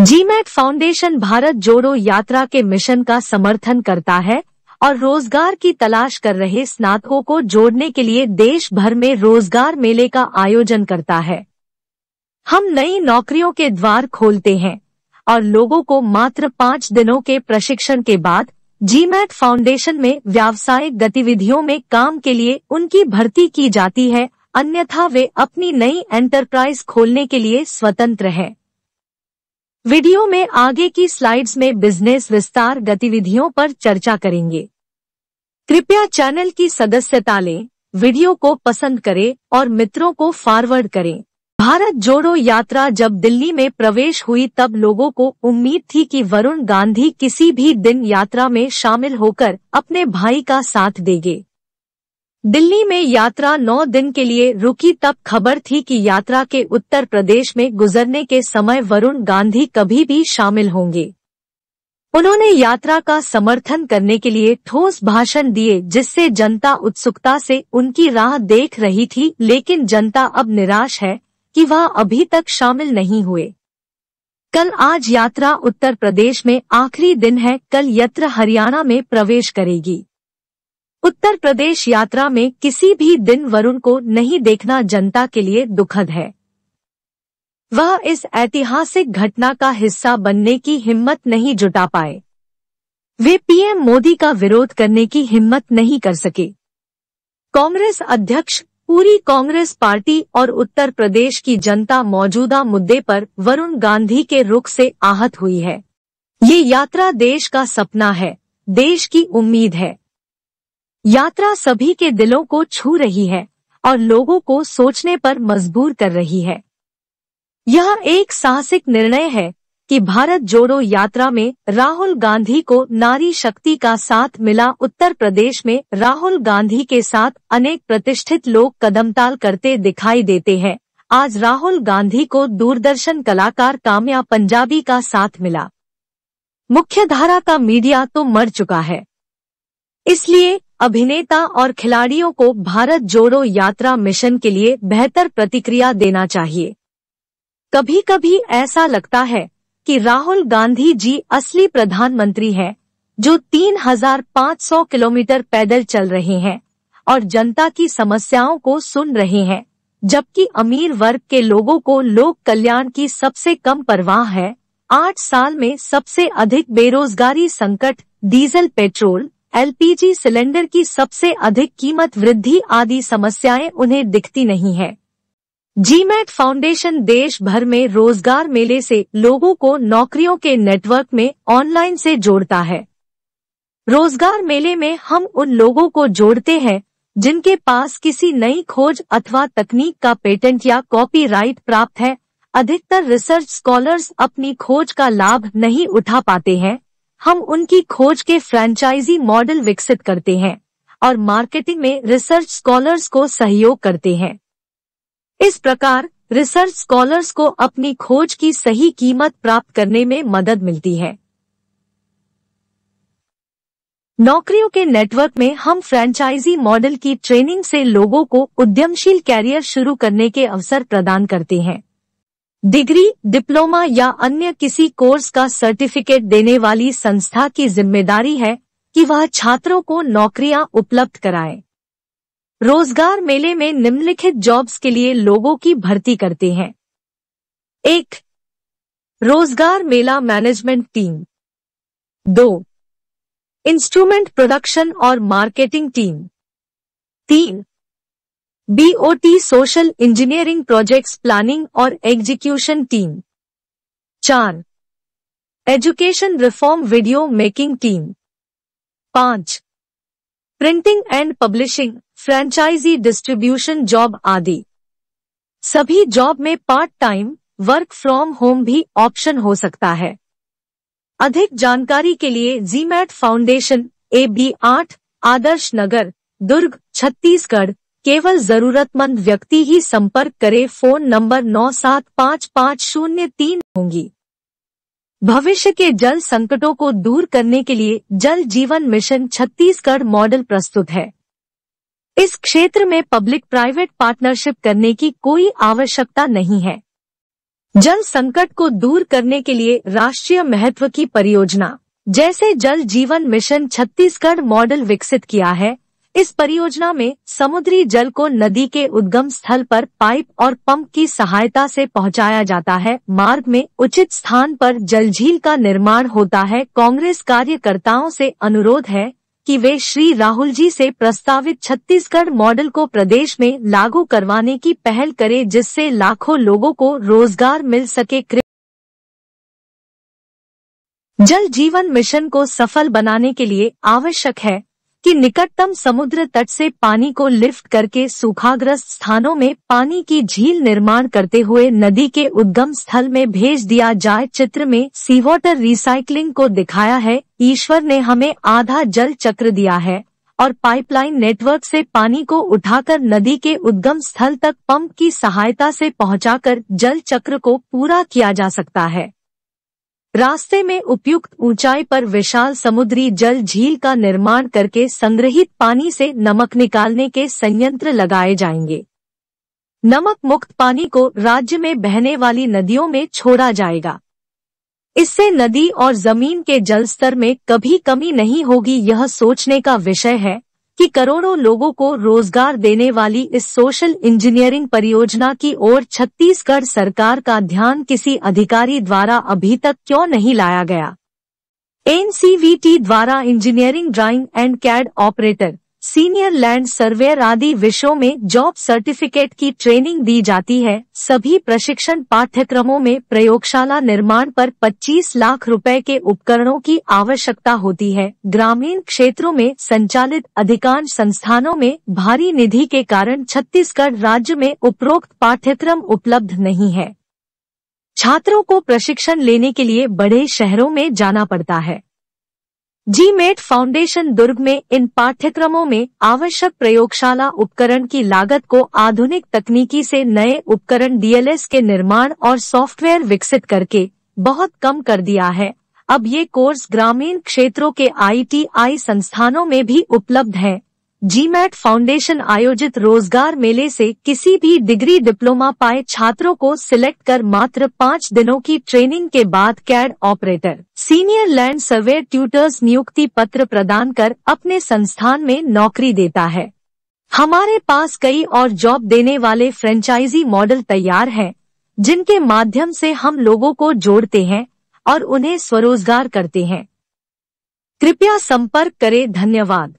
GMAT foundation Bharat जोड़ो यात्रा के मिशन का समर्थन करता है और रोजगार की तलाश कर रहे स्नातकों को जोड़ने के लिए देश भर में रोजगार मेले का आयोजन करता है हम नई नौकरियों के द्वार खोलते हैं और लोगों को मात्र पाँच दिनों के प्रशिक्षण के बाद जीमैट फाउंडेशन में व्यावसायिक गतिविधियों में काम के लिए उनकी भर्ती की जाती है अन्यथा वे अपनी नई एंटरप्राइज खोलने के लिए स्वतंत्र हैं वीडियो में आगे की स्लाइड्स में बिजनेस विस्तार गतिविधियों पर चर्चा करेंगे कृपया चैनल की सदस्यता लें वीडियो को पसंद करें और मित्रों को फॉरवर्ड करें भारत जोड़ो यात्रा जब दिल्ली में प्रवेश हुई तब लोगों को उम्मीद थी कि वरुण गांधी किसी भी दिन यात्रा में शामिल होकर अपने भाई का साथ देंगे दिल्ली में यात्रा नौ दिन के लिए रुकी तब खबर थी कि यात्रा के उत्तर प्रदेश में गुजरने के समय वरुण गांधी कभी भी शामिल होंगे उन्होंने यात्रा का समर्थन करने के लिए ठोस भाषण दिए जिससे जनता उत्सुकता से उनकी राह देख रही थी लेकिन जनता अब निराश है कि वह अभी तक शामिल नहीं हुए कल आज यात्रा उत्तर प्रदेश में आखिरी दिन है कल यत्र हरियाणा में प्रवेश करेगी उत्तर प्रदेश यात्रा में किसी भी दिन वरुण को नहीं देखना जनता के लिए दुखद है वह इस ऐतिहासिक घटना का हिस्सा बनने की हिम्मत नहीं जुटा पाए वे पीएम मोदी का विरोध करने की हिम्मत नहीं कर सके कांग्रेस अध्यक्ष पूरी कांग्रेस पार्टी और उत्तर प्रदेश की जनता मौजूदा मुद्दे पर वरुण गांधी के रुख से आहत हुई है ये यात्रा देश का सपना है देश की उम्मीद है यात्रा सभी के दिलों को छू रही है और लोगों को सोचने पर मजबूर कर रही है यह एक साहसिक निर्णय है कि भारत जोड़ो यात्रा में राहुल गांधी को नारी शक्ति का साथ मिला उत्तर प्रदेश में राहुल गांधी के साथ अनेक प्रतिष्ठित लोग कदमताल करते दिखाई देते हैं आज राहुल गांधी को दूरदर्शन कलाकार काम्या पंजाबी का साथ मिला मुख्यधारा का मीडिया तो मर चुका है इसलिए अभिनेता और खिलाड़ियों को भारत जोड़ो यात्रा मिशन के लिए बेहतर प्रतिक्रिया देना चाहिए कभी कभी ऐसा लगता है कि राहुल गांधी जी असली प्रधानमंत्री हैं जो 3,500 किलोमीटर पैदल चल रहे हैं और जनता की समस्याओं को सुन रहे हैं जबकि अमीर वर्ग के लोगों को लोक कल्याण की सबसे कम परवाह है आठ साल में सबसे अधिक बेरोजगारी संकट डीजल पेट्रोल एलपीजी सिलेंडर की सबसे अधिक कीमत वृद्धि आदि समस्याएं उन्हें दिखती नहीं है जीमैट फाउंडेशन देश भर में रोजगार मेले से लोगों को नौकरियों के नेटवर्क में ऑनलाइन से जोड़ता है रोजगार मेले में हम उन लोगों को जोड़ते हैं जिनके पास किसी नई खोज अथवा तकनीक का पेटेंट या कॉपीराइट प्राप्त है अधिकतर रिसर्च स्कॉलर्स अपनी खोज का लाभ नहीं उठा पाते हैं हम उनकी खोज के फ्रेंचाइजी मॉडल विकसित करते हैं और मार्केटिंग में रिसर्च स्कॉलर्स को सहयोग करते हैं इस प्रकार रिसर्च स्कॉलर्स को अपनी खोज की सही कीमत प्राप्त करने में मदद मिलती है नौकरियों के नेटवर्क में हम फ्रेंचाइजी मॉडल की ट्रेनिंग से लोगों को उद्यमशील कैरियर शुरू करने के अवसर प्रदान करते हैं डिग्री डिप्लोमा या अन्य किसी कोर्स का सर्टिफिकेट देने वाली संस्था की जिम्मेदारी है कि वह छात्रों को नौकरियां उपलब्ध कराए रोजगार मेले में निम्नलिखित जॉब्स के लिए लोगों की भर्ती करते हैं एक रोजगार मेला मैनेजमेंट टीम दो इंस्ट्रूमेंट प्रोडक्शन और मार्केटिंग टीम तीन BOT social engineering projects planning और एग्जीक्यूशन टीम चार education reform video making team पांच printing and publishing franchisee distribution job आदि सभी जॉब में part time work from home भी ऑप्शन हो सकता है अधिक जानकारी के लिए जीमैट फाउंडेशन ए बी आठ आदर्श नगर दुर्ग छत्तीसगढ़ केवल जरूरतमंद व्यक्ति ही संपर्क करे फोन नंबर नौ सात पाँच पाँच शून्य तीन होंगी भविष्य के जल संकटों को दूर करने के लिए जल जीवन मिशन छत्तीसगढ़ मॉडल प्रस्तुत है इस क्षेत्र में पब्लिक प्राइवेट पार्टनरशिप करने की कोई आवश्यकता नहीं है जल संकट को दूर करने के लिए राष्ट्रीय महत्व की परियोजना जैसे जल जीवन मिशन छत्तीसगढ़ मॉडल विकसित किया है इस परियोजना में समुद्री जल को नदी के उद्गम स्थल पर पाइप और पंप की सहायता से पहुंचाया जाता है मार्ग में उचित स्थान पर जल झील का निर्माण होता है कांग्रेस कार्यकर्ताओं से अनुरोध है कि वे श्री राहुल जी से प्रस्तावित छत्तीसगढ़ मॉडल को प्रदेश में लागू करवाने की पहल करें जिससे लाखों लोगों को रोजगार मिल सके जल जीवन मिशन को सफल बनाने के लिए आवश्यक है कि निकटतम समुद्र तट से पानी को लिफ्ट करके सूखाग्रस्त स्थानों में पानी की झील निर्माण करते हुए नदी के उद्गम स्थल में भेज दिया जाए चित्र में सी वाटर रिसाइकलिंग को दिखाया है ईश्वर ने हमें आधा जल चक्र दिया है और पाइपलाइन नेटवर्क से पानी को उठाकर नदी के उद्गम स्थल तक पंप की सहायता से पहुंचाकर जल चक्र को पूरा किया जा सकता है रास्ते में उपयुक्त ऊंचाई पर विशाल समुद्री जल झील का निर्माण करके संग्रहित पानी से नमक निकालने के संयंत्र लगाए जाएंगे नमक मुक्त पानी को राज्य में बहने वाली नदियों में छोड़ा जाएगा इससे नदी और जमीन के जलस्तर में कभी कमी नहीं होगी यह सोचने का विषय है कि करोड़ों लोगों को रोजगार देने वाली इस सोशल इंजीनियरिंग परियोजना की ओर छत्तीसगढ़ सरकार का ध्यान किसी अधिकारी द्वारा अभी तक क्यों नहीं लाया गया एनसीवीटी द्वारा engineering drawing and CAD operator senior land surveyor आदि विषयों में जॉब सर्टिफिकेट की ट्रेनिंग दी जाती है सभी प्रशिक्षण पाठ्यक्रमों में प्रयोगशाला निर्माण पर 25 लाख रुपए के उपकरणों की आवश्यकता होती है ग्रामीण क्षेत्रों में संचालित अधिकांश संस्थानों में भारी निधि के कारण छत्तीसगढ़ राज्य में उपरोक्त पाठ्यक्रम उपलब्ध नहीं है छात्रों को प्रशिक्षण लेने के लिए बड़े शहरों में जाना पड़ता है जी मेट फाउंडेशन दुर्ग में इन पाठ्यक्रमों में आवश्यक प्रयोगशाला उपकरण की लागत को आधुनिक तकनीकी से नए उपकरण डीएलएस के निर्माण और सॉफ्टवेयर विकसित करके बहुत कम कर दिया है अब ये कोर्स ग्रामीण क्षेत्रों के आईटीआई संस्थानों में भी उपलब्ध है जीमैट फाउंडेशन आयोजित रोजगार मेले से किसी भी डिग्री डिप्लोमा पाए छात्रों को सिलेक्ट कर मात्र पाँच दिनों की ट्रेनिंग के बाद CAD operator senior land survey tutors नियुक्ति पत्र प्रदान कर अपने संस्थान में नौकरी देता है हमारे पास कई और जॉब देने वाले फ्रेंचाइजी मॉडल तैयार हैं, जिनके माध्यम से हम लोगों को जोड़ते हैं और उन्हें स्वरोजगार करते हैं कृपया संपर्क करें धन्यवाद